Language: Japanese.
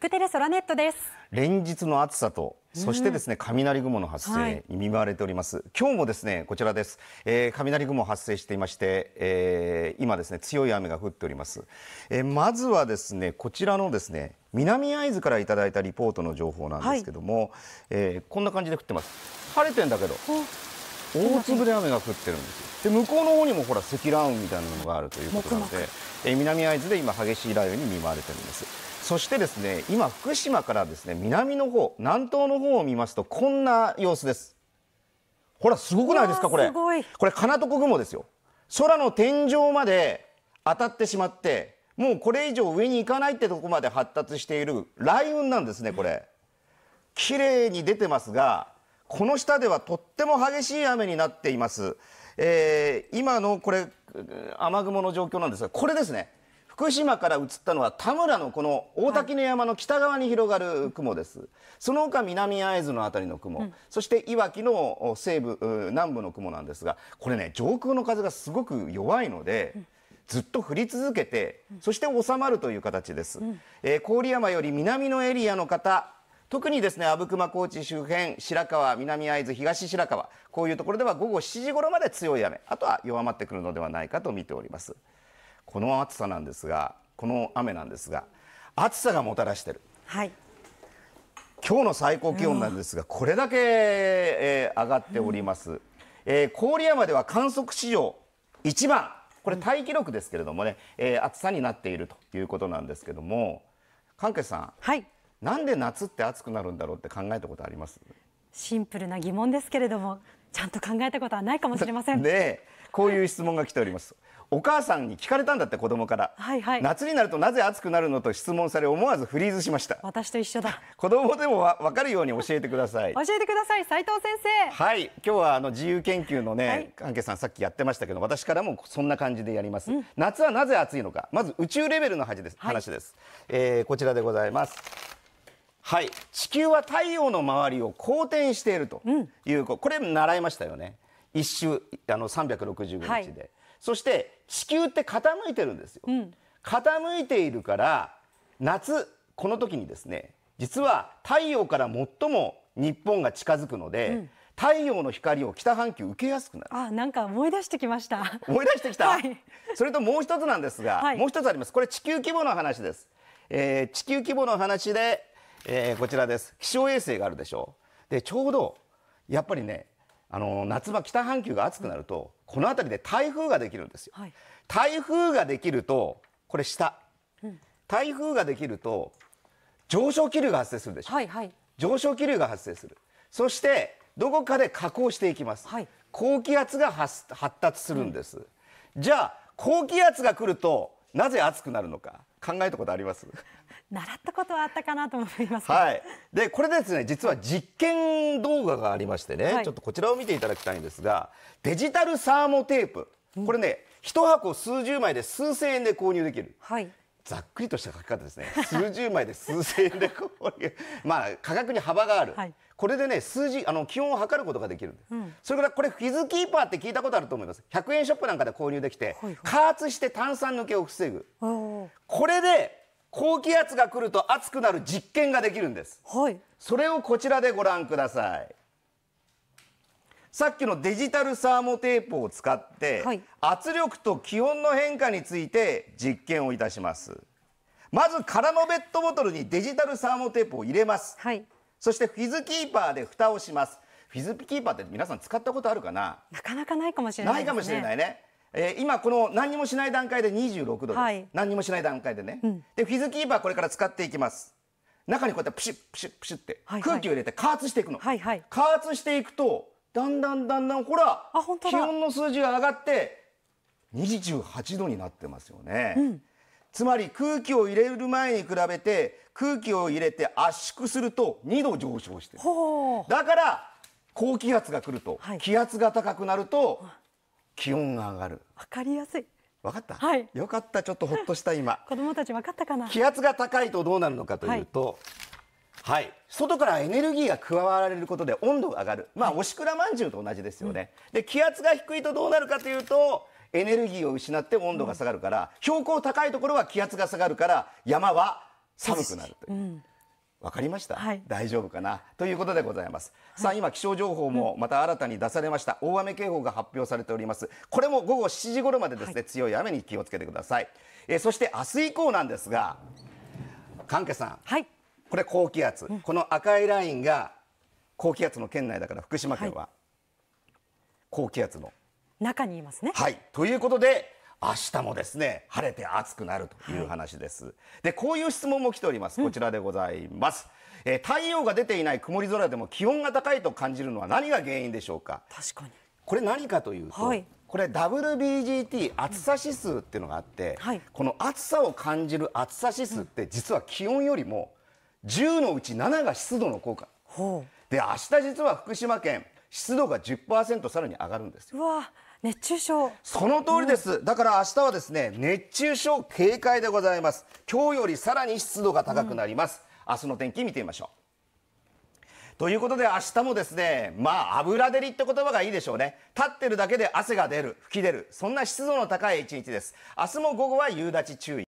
福テレソラネットです。連日の暑さと、そしてですね、雷雲の発生に見舞われております。はい、今日もですね、こちらです。えー、雷雲発生していまして、えー、今ですね、強い雨が降っております。えー、まずはですね、こちらのですね、南会津からいただいたリポートの情報なんですけども、はい、えー、こんな感じで降ってます。晴れてんだけど、大粒で雨が降ってるんですよ。で向こうの方にもほら積乱雲みたいなのがあるということなので、え南会津で今激しい雷雨に見舞われているんですそしてですね今福島からですね南の方南東の方を見ますとこんな様子ですほらすごくないですかこれこれ金床雲ですよ空の天井まで当たってしまってもうこれ以上上に行かないってとこまで発達している雷雲なんですねこれ綺麗に出てますがこの下ではとっても激しい雨になっていますえー、今のこれ雨雲の状況なんですがこれですね福島から移ったのは田村のこの大滝の山の北側に広がる雲です、はい、その他南会津の辺りの雲、うん、そしていわきの西部南部の雲なんですがこれね上空の風がすごく弱いので。うんずっと降り続けてそして収まるという形です、うん、えー、郡山より南のエリアの方特にですね、阿武隈高知周辺、白川、南会津、東白川、こういうところでは午後7時頃まで強い雨、あとは弱まってくるのではないかと見ております。この暑さなんですが、この雨なんですが、暑さがもたらしてる。はい。今日の最高気温なんですが、これだけ、えー、上がっております。うん、えー、郡山では観測史上一番、これ大記録ですけれどもね、えー、暑さになっているということなんですけども、関係さん。はい。なんで夏って暑くなるんだろうって考えたことありますシンプルな疑問ですけれどもちゃんと考えたことはないかもしれませんでこういう質問が来ておりますお母さんに聞かれたんだって子供から、はいはい、夏になるとなぜ暑くなるのと質問され思わずフリーズしました私と一緒だ 子供でもわ分かるように教えてください教えてください斉藤先生はい今日はあの自由研究のね、はい、関係さんさっきやってましたけど私からもそんな感じでやります、うん、夏はなぜ暑いのかまず宇宙レベルの話です、はい、話です、えー、こちらでございますはい、地球は太陽の周りを公転しているという、うん、これ習いましたよね一周あの365日で、はい、そして地球って傾いてるんですよ、うん、傾いているから夏この時にですね実は太陽から最も日本が近づくので、うん、太陽の光を北半球受けやすくなるあなんか思い出してきました思い出してきた、はい、それともう一つなんですが、はい、もう一つありますこれ地球規模の話です、えー、地球規模の話でえー、こちらです。気象衛星があるでしょう。で、ちょうど、やっぱりね、あの、夏場北半球が暑くなると、この辺りで台風ができるんですよ。はい、台風ができると、これ下。うん、台風ができると、上昇気流が発生するでしょう。はいはい、上昇気流が発生する。そして、どこかで下降していきます。はい、高気圧が発発達するんです。うん、じゃあ、高気圧が来ると、なぜ熱くなるのか考えたことあります 習ったことはあったかなと思います、はい、でこれですね実は実験動画がありましてね、はい、ちょっとこちらを見ていただきたいんですがデジタルサーモテープこれね、うん、箱数十枚で数千円で購入できる、はい、ざっくりとした書き方ですね数十枚で数千円でまあ価格に幅がある、はい、これでね数字あの気温を測ることができるんです、うん、それからこれフィズキーパーって聞いたことあると思います100円ショップなんかで購入できて、はいはい、加圧して炭酸抜けを防ぐこれで高気圧が来ると熱くなる実験ができるんです、はい、それをこちらでご覧くださいさっきのデジタルサーモテープを使って、はい、圧力と気温の変化について実験をいたしますまず空のペットボトルにデジタルサーモテープを入れます、はい、そしてフィズキーパーで蓋をしますフィズキーパーって皆さん使ったことあるかななかなかないかもしれない、ね、ないかもしれないねえー、今この何もしない段階で26度ではい、何もしない段階でね、うん、でフィズキーパーこれから使っていきます中にこうやってプシュップシュップシュッって空気を入れて加圧していくの、はいはい、加圧していくとだんだんだんだんほら気温の数字が上がって28度になってますよね、うん、つまり空気を入れる前に比べて空気を入れて圧縮すると2度上昇してるだから高気圧が来ると、はい、気圧が高くなると気温が上がるわかりやすい分かった、はい、よかったちょっとほっとした今 子供たち分かったかな気圧が高いとどうなるのかというと、はいはい、外からエネルギーが加わられることで温度が上がる、まあ、おしくらまんじゅうと同じですよね、で気圧が低いとどうなるかというとエネルギーを失って温度が下がるから、標高高いところは気圧が下がるから山は寒くなるという。わかりました、はい、大丈夫かなということでございます、はい、さあ今気象情報もまた新たに出されました、うん、大雨警報が発表されておりますこれも午後7時頃までですね、はい、強い雨に気をつけてくださいえー、そして明日以降なんですが関係さん、はいこれ高気圧、この赤いラインが高気圧の圏内だから福島県は高気圧の、中にいますね。はいということで明日もですね晴れて暑くなるという話です、はい、でこういう質問も来ておりますこちらでございます、うん、え太陽が出ていない曇り空でも気温が高いと感じるのは何が原因でしょうか確かにこれ何かというと、はい、これ WBGT 暑さ指数っていうのがあって、うんはい、この暑さを感じる暑さ指数って実は気温よりも10のうち7が湿度の効果で明日実は福島県湿度が10%さらに上がるんですうわ熱中症その通りです、うん、だから明日はですね熱中症警戒でございます今日よりさらに湿度が高くなります、うん、明日の天気見てみましょうということで明日もですねまあ油照りって言葉がいいでしょうね立ってるだけで汗が出る吹き出るそんな湿度の高い一日です明日も午後は夕立注意